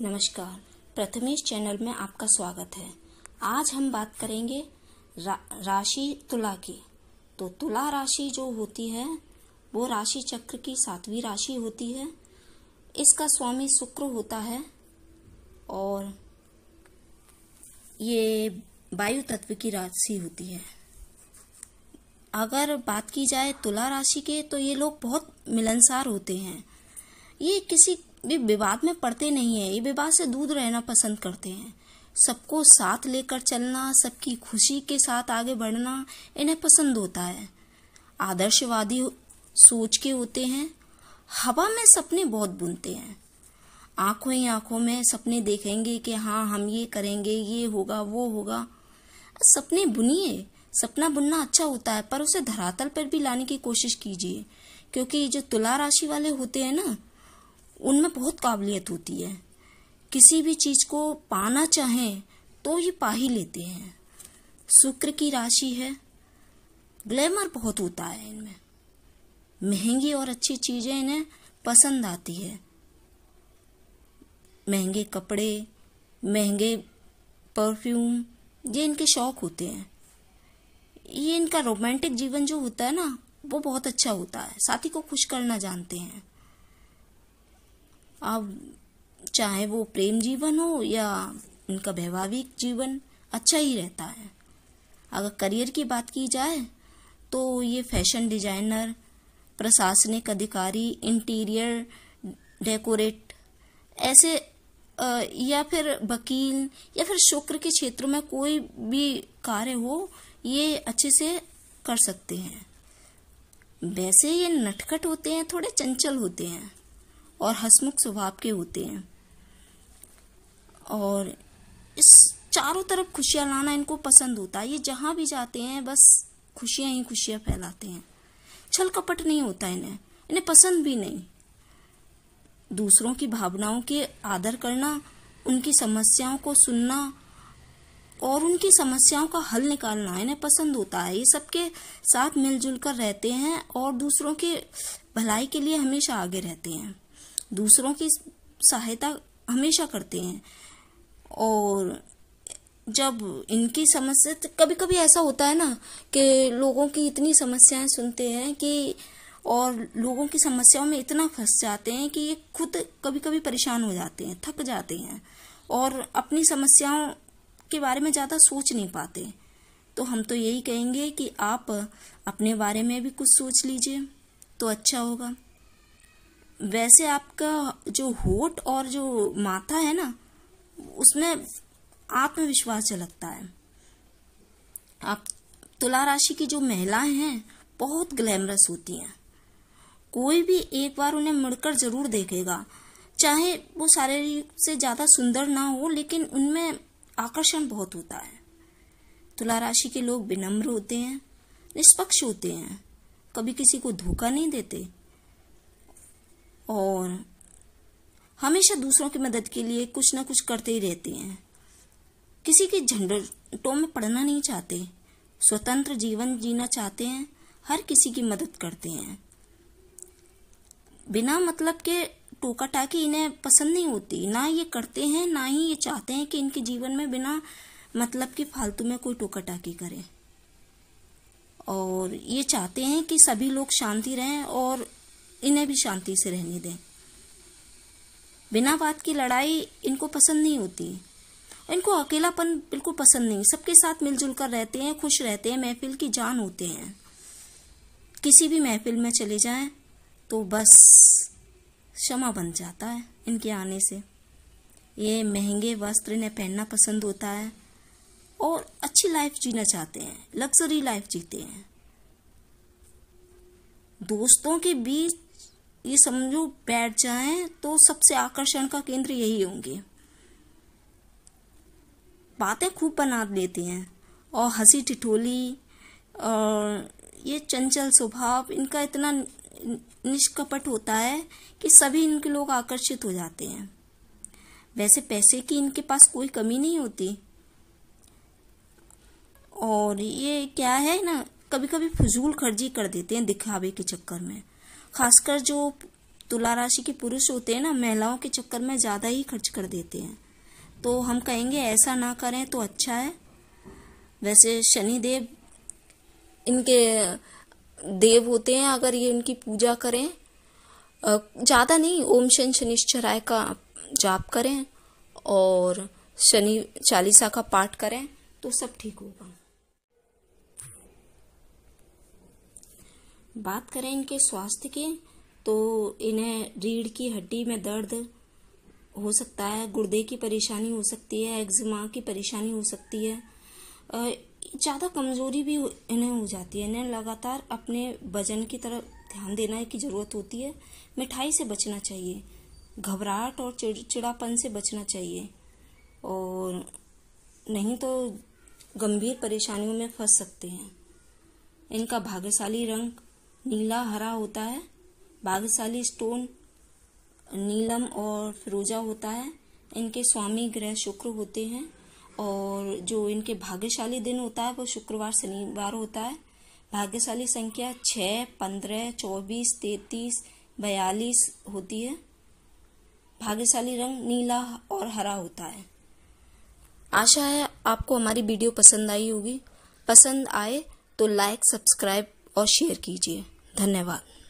नमस्कार प्रथमेश चैनल में आपका स्वागत है आज हम बात करेंगे रा, राशि तुला की तो तुला राशि जो होती है वो राशि चक्र की सातवीं राशि होती है इसका स्वामी शुक्र होता है और ये वायु तत्व की राशि होती है अगर बात की जाए तुला राशि के तो ये लोग बहुत मिलनसार होते हैं ये किसी वे विवाद में पड़ते नहीं है ये विवाद से दूर रहना पसंद करते हैं सबको साथ लेकर चलना सबकी खुशी के साथ आगे बढ़ना इन्हें पसंद होता है आदर्शवादी सोच के होते हैं हवा में सपने बहुत बुनते हैं आंखों ही आंखों में सपने देखेंगे कि हाँ हम ये करेंगे ये होगा वो होगा सपने बुनिए सपना बुनना अच्छा होता है पर उसे धरातल पर भी लाने की कोशिश कीजिए क्योंकि जो तुला राशि वाले होते हैं ना उनमें बहुत काबिलियत होती है किसी भी चीज़ को पाना चाहें तो ये पा ही लेते हैं शुक्र की राशि है ग्लैमर बहुत होता है इनमें महंगी और अच्छी चीज़ें इन्हें पसंद आती है महंगे कपड़े महंगे परफ्यूम ये इनके शौक होते हैं ये इनका रोमांटिक जीवन जो होता है ना वो बहुत अच्छा होता है साथी को खुश करना जानते हैं अब चाहे वो प्रेम जीवन हो या उनका वैवाहिक जीवन अच्छा ही रहता है अगर करियर की बात की जाए तो ये फैशन डिजाइनर प्रशासनिक अधिकारी इंटीरियर डेकोरेट ऐसे या फिर वकील या फिर शुक्र के क्षेत्र में कोई भी कार्य हो ये अच्छे से कर सकते हैं वैसे ये नटखट होते हैं थोड़े चंचल होते हैं और हसमुख स्वभाव के होते हैं और इस चारों तरफ खुशियाँ लाना इनको पसंद होता है ये जहाँ भी जाते हैं बस खुशियाँ ही खुशियाँ फैलाते हैं छल कपट नहीं होता इन्हें इन्हें पसंद भी नहीं दूसरों की भावनाओं के आदर करना उनकी समस्याओं को सुनना और उनकी समस्याओं का हल निकालना इन्हें पसंद होता है ये सबके साथ मिलजुल कर रहते हैं और दूसरों के भलाई के लिए हमेशा आगे रहते हैं दूसरों की सहायता हमेशा करते हैं और जब इनकी समस्या कभी कभी ऐसा होता है ना कि लोगों की इतनी समस्याएं सुनते हैं कि और लोगों की समस्याओं में इतना फंस जाते हैं कि ये खुद कभी कभी परेशान हो जाते हैं थक जाते हैं और अपनी समस्याओं के बारे में ज़्यादा सोच नहीं पाते तो हम तो यही कहेंगे कि आप अपने बारे में भी कुछ सोच लीजिए तो अच्छा होगा वैसे आपका जो होठ और जो माथा है ना उसमें आत्मविश्वास झलकता है आप तुला राशि की जो महिलाएं हैं बहुत ग्लैमरस होती हैं कोई भी एक बार उन्हें मुड़कर जरूर देखेगा चाहे वो शारीरिक से ज्यादा सुंदर ना हो लेकिन उनमें आकर्षण बहुत होता है तुला राशि के लोग विनम्र होते हैं निष्पक्ष होते हैं कभी किसी को धोखा नहीं देते और हमेशा दूसरों की मदद के लिए कुछ ना कुछ करते ही रहते हैं किसी के झंडों में पढ़ना नहीं चाहते स्वतंत्र जीवन जीना चाहते हैं हर किसी की मदद करते हैं बिना मतलब के टोका टाकी इन्हें पसंद नहीं होती ना ये करते हैं ना ही ये चाहते हैं कि इनके जीवन में बिना मतलब के फालतू में कोई टोका टाकी करे और ये चाहते हैं कि सभी लोग शांति रहें और इन्हें भी शांति से रहने दें बिना बात की लड़ाई इनको पसंद नहीं होती इनको अकेलापन बिल्कुल पसंद नहीं सबके साथ मिलजुल कर रहते हैं खुश रहते हैं महफिल की जान होते हैं किसी भी महफिल में चले जाएं तो बस क्षमा बन जाता है इनके आने से ये महंगे वस्त्र इन्हें पहनना पसंद होता है और अच्छी लाइफ जीना चाहते हैं लग्जरी लाइफ जीते हैं दोस्तों के बीच ये समझो बैठ जाएं तो सबसे आकर्षण का केंद्र यही होंगे बातें खूब बना देते हैं और हंसी ठिठोली और ये चंचल स्वभाव इनका इतना निष्कपट होता है कि सभी इनके लोग आकर्षित हो जाते हैं वैसे पैसे की इनके पास कोई कमी नहीं होती और ये क्या है ना कभी कभी फजूल खर्ची कर देते हैं दिखावे के चक्कर में खासकर जो तुला राशि के पुरुष होते हैं ना महिलाओं के चक्कर में ज़्यादा ही खर्च कर देते हैं तो हम कहेंगे ऐसा ना करें तो अच्छा है वैसे शनिदेव इनके देव होते हैं अगर ये इनकी पूजा करें ज़्यादा नहीं ओम शन शनिश्चराय का जाप करें और शनि चालीसा का पाठ करें तो सब ठीक होगा बात करें इनके स्वास्थ्य की तो इन्हें रीढ़ की हड्डी में दर्द हो सकता है गुर्दे की परेशानी हो सकती है एग्जमा की परेशानी हो सकती है ज़्यादा कमज़ोरी भी इन्हें हो जाती है इन्हें लगातार अपने वजन की तरफ ध्यान देना की ज़रूरत होती है मिठाई से बचना चाहिए घबराहट और चिड़चिड़ापन से बचना चाहिए और नहीं तो गंभीर परेशानियों में फंस सकते हैं इनका भाग्यशाली रंग नीला हरा होता है भाग्यशाली स्टोन नीलम और फिरोजा होता है इनके स्वामी ग्रह शुक्र होते हैं और जो इनके भाग्यशाली दिन होता है वो शुक्रवार शनिवार होता है भाग्यशाली संख्या छः पंद्रह चौबीस तैतीस बयालीस होती है भाग्यशाली रंग नीला और हरा होता है आशा है आपको हमारी वीडियो पसंद आई होगी पसंद आए तो लाइक सब्सक्राइब और शेयर कीजिए धन्यवाद